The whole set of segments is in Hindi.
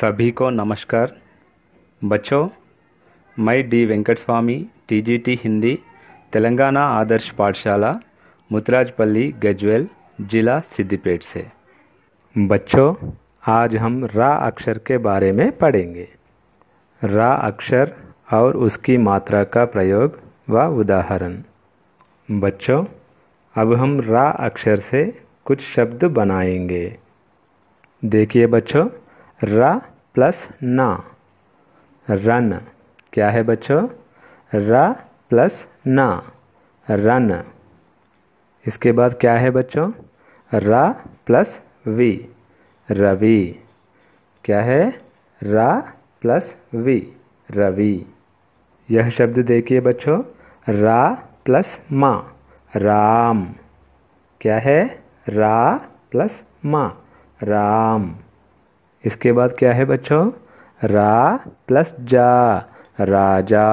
सभी को नमस्कार बच्चों मई डी वेंकट स्वामी टीजीटी हिंदी तेलंगाना आदर्श पाठशाला मुतराजपल्ली गजवेल जिला सिद्धिपेट से बच्चों आज हम रा अक्षर के बारे में पढ़ेंगे रा अक्षर और उसकी मात्रा का प्रयोग व उदाहरण बच्चों अब हम रा अक्षर से कुछ शब्द बनाएंगे देखिए बच्चों र प्लस ना रन क्या है बच्चों र प्लस ना रन इसके बाद क्या है बच्चों र प्लस वी रवि क्या है र प्लस वी रवि यह शब्द देखिए बच्चों रा प्लस मा राम क्या है रा प्लस मा राम इसके बाद क्या है बच्चों रा प्लस जा राजा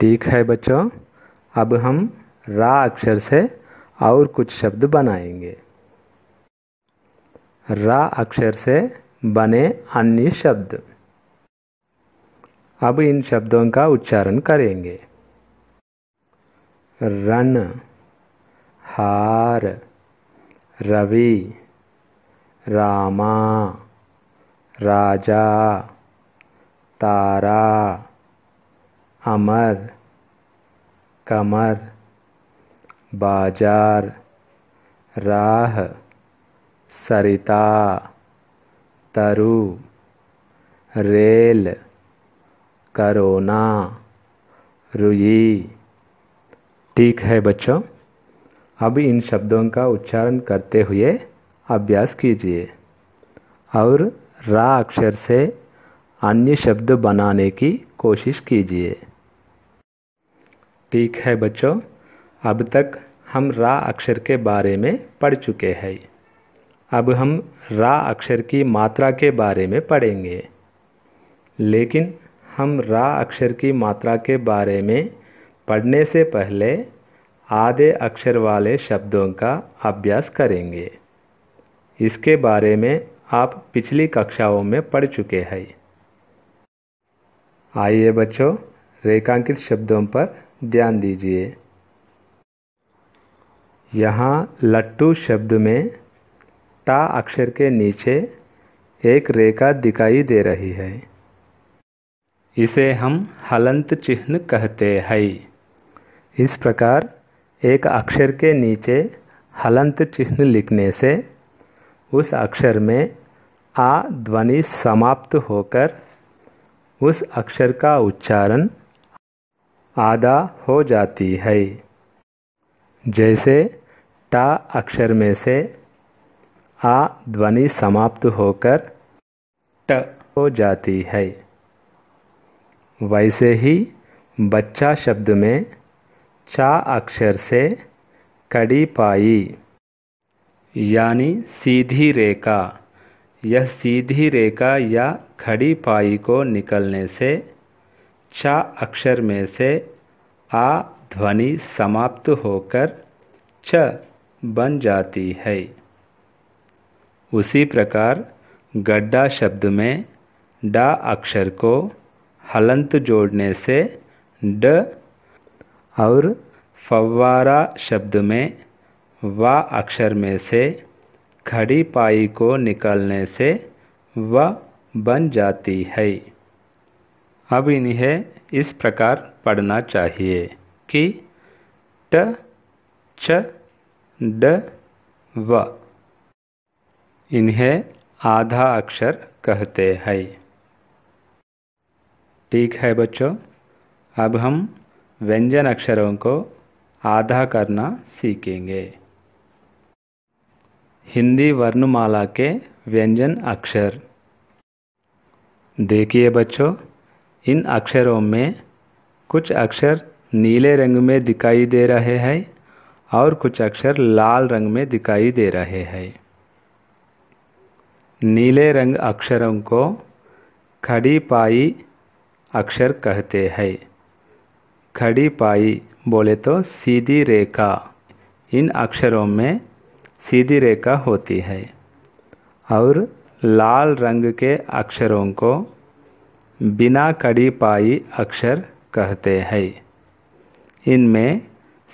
ठीक है बच्चों अब हम रा अक्षर से और कुछ शब्द बनाएंगे रा अक्षर से बने अन्य शब्द अब इन शब्दों का उच्चारण करेंगे रन हार रवि रामा राजा तारा अमर कमर बाजार राह सरिता तरु रेल करोना रुई ठीक है बच्चों अब इन शब्दों का उच्चारण करते हुए अभ्यास कीजिए और रा अक्षर से अन्य शब्द बनाने की कोशिश कीजिए ठीक है बच्चों अब तक हम रा अक्षर के बारे में पढ़ चुके हैं अब हम रा अक्षर की मात्रा के बारे में पढ़ेंगे लेकिन हम रा अक्षर की मात्रा के बारे में पढ़ने से पहले आधे अक्षर वाले शब्दों का अभ्यास करेंगे इसके बारे में आप पिछली कक्षाओं में पढ़ चुके हैं आइए बच्चों रेखांकित शब्दों पर ध्यान दीजिए यहाँ लट्टू शब्द में ता अक्षर के नीचे एक रेखा दिखाई दे रही है इसे हम हलंत चिन्ह कहते हैं इस प्रकार एक अक्षर के नीचे हलंत चिन्ह लिखने से उस अक्षर में आ ध्वनि समाप्त होकर उस अक्षर का उच्चारण आधा हो जाती है जैसे टा अक्षर में से आ ध्वनि समाप्त होकर ट हो जाती है वैसे ही बच्चा शब्द में चा अक्षर से कड़ी पाई यानी सीधी रेखा यह सीधी रेखा या खड़ी पाई को निकलने से छ अक्षर में से आ ध्वनि समाप्त होकर छ बन जाती है उसी प्रकार गड्ढा शब्द में डा अक्षर को हलंत जोड़ने से ड और फव्वारा शब्द में व अक्षर में से खड़ी पाई को निकलने से व बन जाती है अब इन्हें इस प्रकार पढ़ना चाहिए कि ट च ड व इन्हें आधा अक्षर कहते हैं ठीक है बच्चों अब हम व्यंजन अक्षरों को आधा करना सीखेंगे हिंदी वर्णमाला के व्यंजन अक्षर देखिए बच्चों इन अक्षरों में कुछ अक्षर नीले रंग में दिखाई दे रहे हैं और कुछ अक्षर लाल रंग में दिखाई दे रहे हैं नीले रंग अक्षरों को खड़ी पाई अक्षर कहते हैं खड़ी पाई बोले तो सीधी रेखा इन अक्षरों में सीधी रेखा होती है और लाल रंग के अक्षरों को बिना कड़ी पाई अक्षर कहते हैं इनमें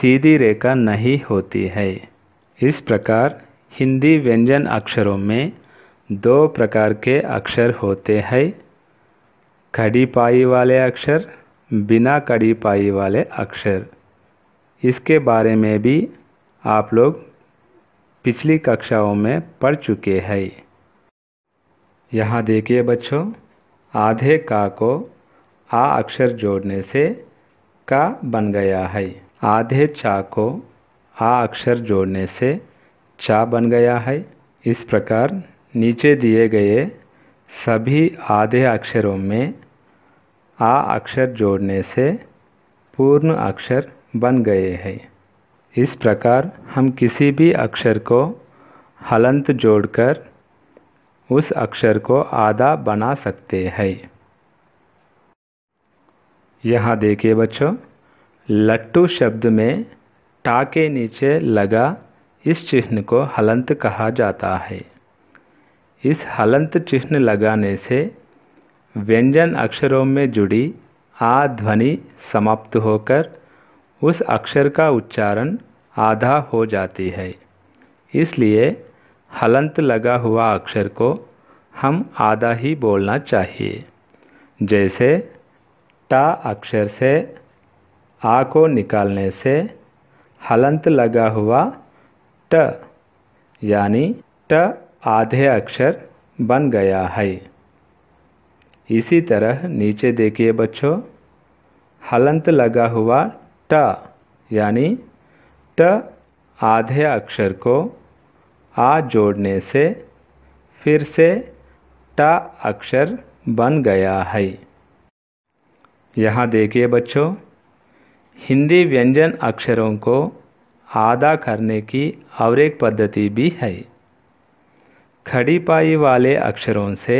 सीधी रेखा नहीं होती है इस प्रकार हिंदी व्यंजन अक्षरों में दो प्रकार के अक्षर होते हैं कड़ी पाई वाले अक्षर बिना कड़ी पाई वाले अक्षर इसके बारे में भी आप लोग पिछली कक्षाओं में पढ़ चुके हैं यहाँ देखिए बच्चों आधे का को आ अक्षर जोड़ने से का बन गया है आधे चा को आ अक्षर जोड़ने से चा बन गया है इस प्रकार नीचे दिए गए सभी आधे अक्षरों में आ अक्षर जोड़ने से पूर्ण अक्षर बन गए हैं इस प्रकार हम किसी भी अक्षर को हलंत जोड़कर उस अक्षर को आधा बना सकते हैं यहाँ देखिए बच्चों लट्टू शब्द में टा के नीचे लगा इस चिन्ह को हलंत कहा जाता है इस हलंत चिन्ह लगाने से व्यंजन अक्षरों में जुड़ी आ ध्वनि समाप्त होकर उस अक्षर का उच्चारण आधा हो जाती है इसलिए हलंत लगा हुआ अक्षर को हम आधा ही बोलना चाहिए जैसे टा अक्षर से आ को निकालने से हलंत लगा हुआ ट यानी ट आधे अक्षर बन गया है इसी तरह नीचे देखिए बच्चों हलंत लगा हुआ ट यानी ट आधे अक्षर को आ जोड़ने से फिर से ट अक्षर बन गया है यहाँ देखिए बच्चों हिंदी व्यंजन अक्षरों को आधा करने की और एक पद्धति भी है खड़ी पाई वाले अक्षरों से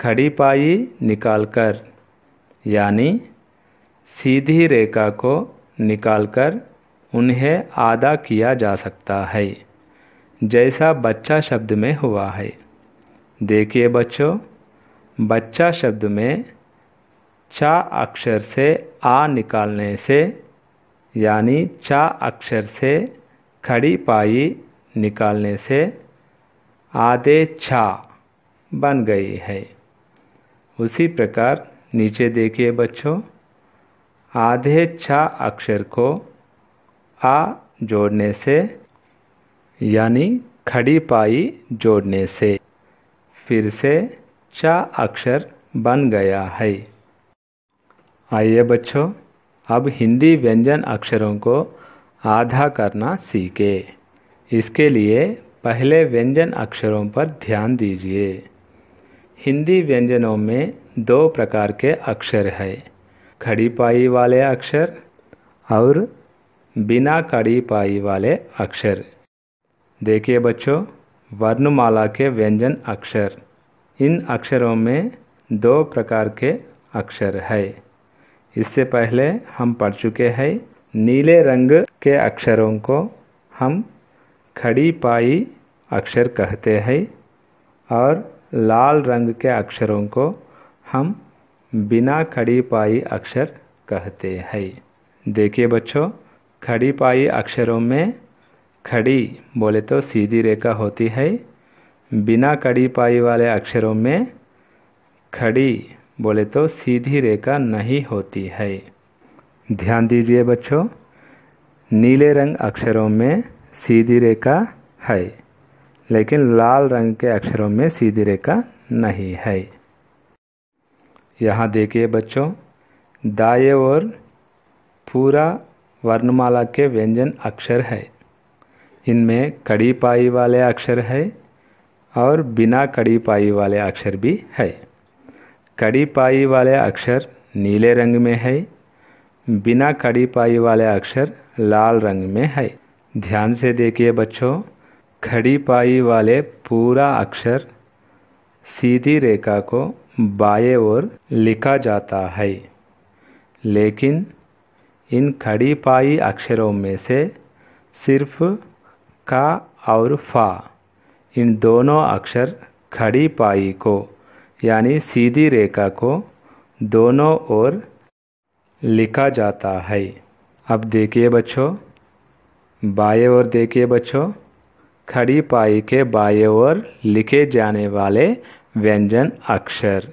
खड़ी पाई निकालकर यानी सीधी रेखा को निकालकर उन्हें आदा किया जा सकता है जैसा बच्चा शब्द में हुआ है देखिए बच्चों बच्चा शब्द में चा अक्षर से आ निकालने से यानी चा अक्षर से खड़ी पाई निकालने से आधे छा बन गई है उसी प्रकार नीचे देखिए बच्चों आधे छ अक्षर को आ जोड़ने से यानी खड़ी पाई जोड़ने से फिर से च अक्षर बन गया है आइए बच्चों अब हिंदी व्यंजन अक्षरों को आधा करना सीखे इसके लिए पहले व्यंजन अक्षरों पर ध्यान दीजिए हिंदी व्यंजनों में दो प्रकार के अक्षर हैं खड़ी पाई वाले अक्षर और बिना कड़ी पाई वाले अक्षर देखिए बच्चों वर्णमाला के व्यंजन अक्षर इन अक्षरों में दो प्रकार के अक्षर है इससे पहले हम पढ़ चुके हैं नीले रंग के अक्षरों को हम खड़ी पाई अक्षर कहते हैं और लाल रंग के अक्षरों को हम बिना खड़ी पाई अक्षर कहते हैं देखिए बच्चों खड़ी पाई अक्षरों में खड़ी बोले तो सीधी रेखा होती है बिना कड़ी पाई वाले अक्षरों में खड़ी बोले तो सीधी रेखा नहीं होती है ध्यान दीजिए बच्चों नीले रंग अक्षरों में सीधी रेखा है लेकिन लाल रंग के अक्षरों में सीधी रेखा नहीं है यहाँ देखिए बच्चों दाए और पूरा वर्णमाला के व्यंजन अक्षर है इनमें कड़ी पाई वाले अक्षर है और बिना कड़ी पाई वाले अक्षर भी है कड़ी पाई वाले अक्षर नीले रंग में है बिना कड़ी पाई वाले अक्षर लाल रंग में है ध्यान से देखिए बच्चों खड़ी पाई वाले पूरा अक्षर सीधी रेखा को बाएं ओर लिखा जाता है लेकिन इन खड़ी पाई अक्षरों में से सिर्फ का और फा इन दोनों अक्षर खड़ी पाई को यानी सीधी रेखा को दोनों ओर लिखा जाता है अब देखिए बच्चों बाएं ओर देखिए बच्चों खड़ी पाई के बाएं ओर लिखे जाने वाले व्यंजन अक्षर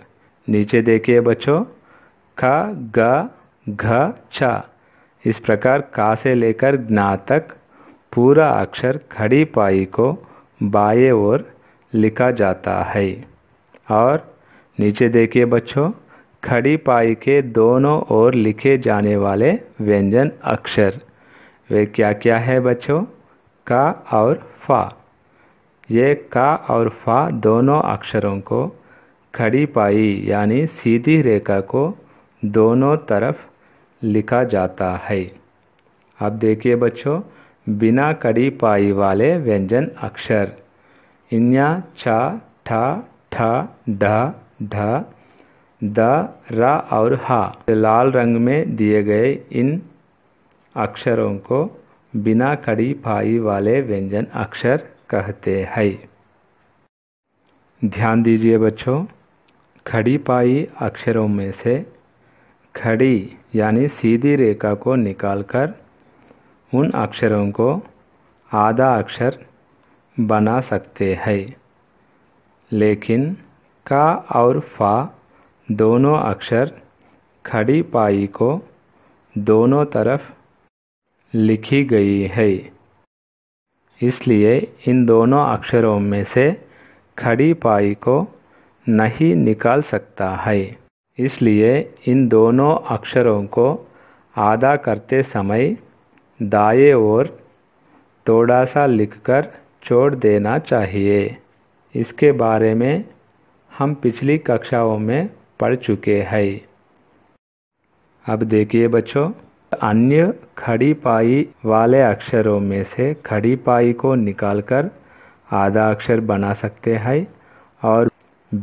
नीचे देखिए बच्चों ख ग घ छ इस प्रकार का से लेकर ज्ञा तक पूरा अक्षर खड़ी पाई को बाएं ओर लिखा जाता है और नीचे देखिए बच्चों खड़ी पाई के दोनों ओर लिखे जाने वाले व्यंजन अक्षर वे क्या क्या है बच्चों का और फा ये का और फा दोनों अक्षरों को खड़ी पाई यानी सीधी रेखा को दोनों तरफ लिखा जाता है अब देखिए बच्चों बिना कड़ी पाई वाले व्यंजन अक्षर इन्या छा ठा ठा ढा ढ द रा और हा लाल रंग में दिए गए इन अक्षरों को बिना कड़ी पाई वाले व्यंजन अक्षर कहते हैं ध्यान दीजिए बच्चों खड़ी पाई अक्षरों में से खड़ी यानी सीधी रेखा को निकालकर उन अक्षरों को आधा अक्षर बना सकते हैं लेकिन का और फा दोनों अक्षर खड़ी पाई को दोनों तरफ लिखी गई है इसलिए इन दोनों अक्षरों में से खड़ी पाई को नहीं निकाल सकता है इसलिए इन दोनों अक्षरों को आधा करते समय दाएं ओर थोड़ा सा लिखकर छोड़ देना चाहिए इसके बारे में हम पिछली कक्षाओं में पढ़ चुके हैं अब देखिए बच्चों अन्य खड़ी पाई वाले अक्षरों में से खड़ी पाई को निकालकर आधा अक्षर बना सकते हैं और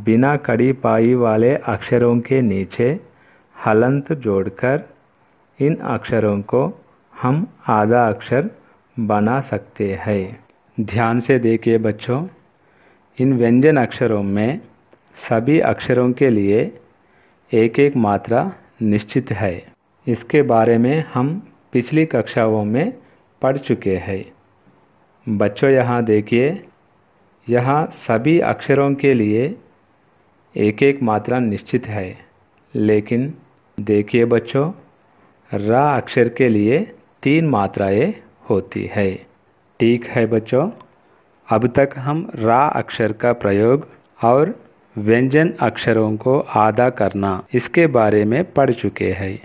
बिना खड़ी पाई वाले अक्षरों के नीचे हलंत जोड़कर इन अक्षरों को हम आधा अक्षर बना सकते हैं ध्यान से देखिए बच्चों इन व्यंजन अक्षरों में सभी अक्षरों के लिए एक एक मात्रा निश्चित है इसके बारे में हम पिछली कक्षाओं में पढ़ चुके हैं बच्चों यहाँ देखिए यहाँ सभी अक्षरों के लिए एक एक मात्रा निश्चित है लेकिन देखिए बच्चों रा अक्षर के लिए तीन मात्राएं होती है ठीक है बच्चों अब तक हम रा अक्षर का प्रयोग और व्यंजन अक्षरों को आदा करना इसके बारे में पढ़ चुके हैं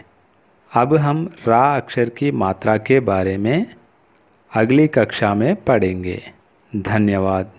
अब हम रा अक्षर की मात्रा के बारे में अगली कक्षा में पढ़ेंगे धन्यवाद